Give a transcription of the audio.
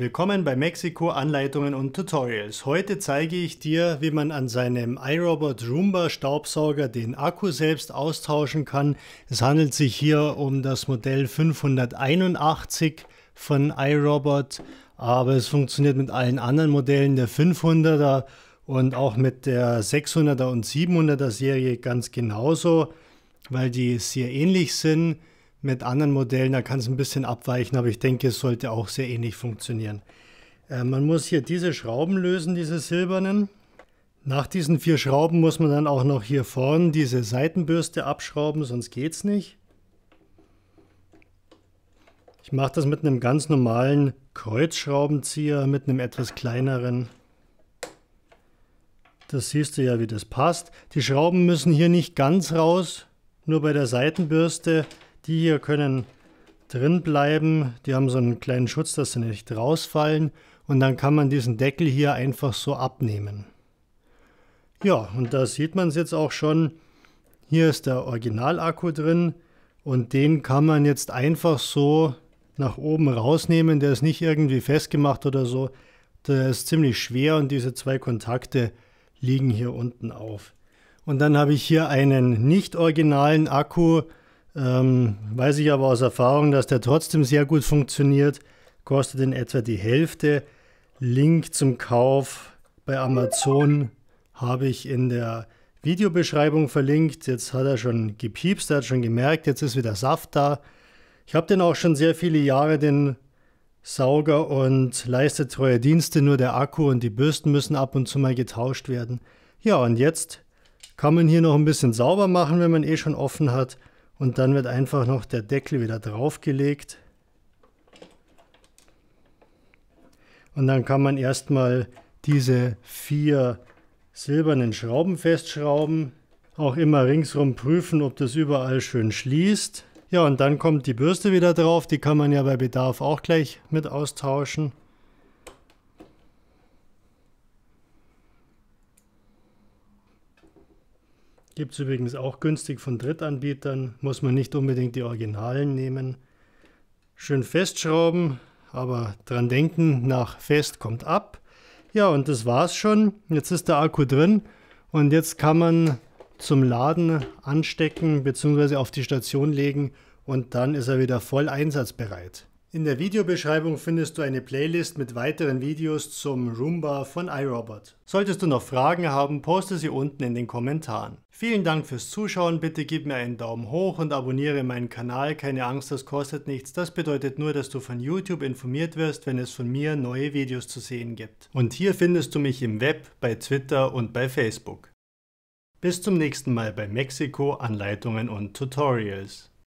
Willkommen bei Mexiko Anleitungen und Tutorials. Heute zeige ich dir, wie man an seinem iRobot Roomba Staubsauger den Akku selbst austauschen kann. Es handelt sich hier um das Modell 581 von iRobot, aber es funktioniert mit allen anderen Modellen der 500er und auch mit der 600er und 700er Serie ganz genauso, weil die sehr ähnlich sind mit anderen Modellen, da kann es ein bisschen abweichen, aber ich denke, es sollte auch sehr ähnlich funktionieren. Äh, man muss hier diese Schrauben lösen, diese silbernen. Nach diesen vier Schrauben muss man dann auch noch hier vorne diese Seitenbürste abschrauben, sonst geht es nicht. Ich mache das mit einem ganz normalen Kreuzschraubenzieher, mit einem etwas kleineren. Das siehst du ja, wie das passt. Die Schrauben müssen hier nicht ganz raus, nur bei der Seitenbürste. Die hier können drin bleiben. Die haben so einen kleinen Schutz, dass sie nicht rausfallen. Und dann kann man diesen Deckel hier einfach so abnehmen. Ja, und da sieht man es jetzt auch schon. Hier ist der Originalakku drin und den kann man jetzt einfach so nach oben rausnehmen. Der ist nicht irgendwie festgemacht oder so. Der ist ziemlich schwer und diese zwei Kontakte liegen hier unten auf. Und dann habe ich hier einen nicht originalen Akku, ähm, weiß ich aber aus Erfahrung, dass der trotzdem sehr gut funktioniert. Kostet in etwa die Hälfte. Link zum Kauf bei Amazon habe ich in der Videobeschreibung verlinkt. Jetzt hat er schon gepiepst, er hat schon gemerkt, jetzt ist wieder Saft da. Ich habe den auch schon sehr viele Jahre, den Sauger, und leistet treue Dienste. Nur der Akku und die Bürsten müssen ab und zu mal getauscht werden. Ja, und jetzt kann man hier noch ein bisschen sauber machen, wenn man eh schon offen hat. Und dann wird einfach noch der Deckel wieder draufgelegt. Und dann kann man erstmal diese vier silbernen Schrauben festschrauben. Auch immer ringsrum prüfen, ob das überall schön schließt. Ja, und dann kommt die Bürste wieder drauf. Die kann man ja bei Bedarf auch gleich mit austauschen. Gibt es übrigens auch günstig von Drittanbietern, muss man nicht unbedingt die Originalen nehmen. Schön festschrauben, aber dran denken, nach fest kommt ab. Ja, und das war's schon. Jetzt ist der Akku drin und jetzt kann man zum Laden anstecken bzw. auf die Station legen und dann ist er wieder voll einsatzbereit. In der Videobeschreibung findest du eine Playlist mit weiteren Videos zum Roomba von iRobot. Solltest du noch Fragen haben, poste sie unten in den Kommentaren. Vielen Dank fürs Zuschauen, bitte gib mir einen Daumen hoch und abonniere meinen Kanal. Keine Angst, das kostet nichts. Das bedeutet nur, dass du von YouTube informiert wirst, wenn es von mir neue Videos zu sehen gibt. Und hier findest du mich im Web, bei Twitter und bei Facebook. Bis zum nächsten Mal bei Mexiko Anleitungen und Tutorials.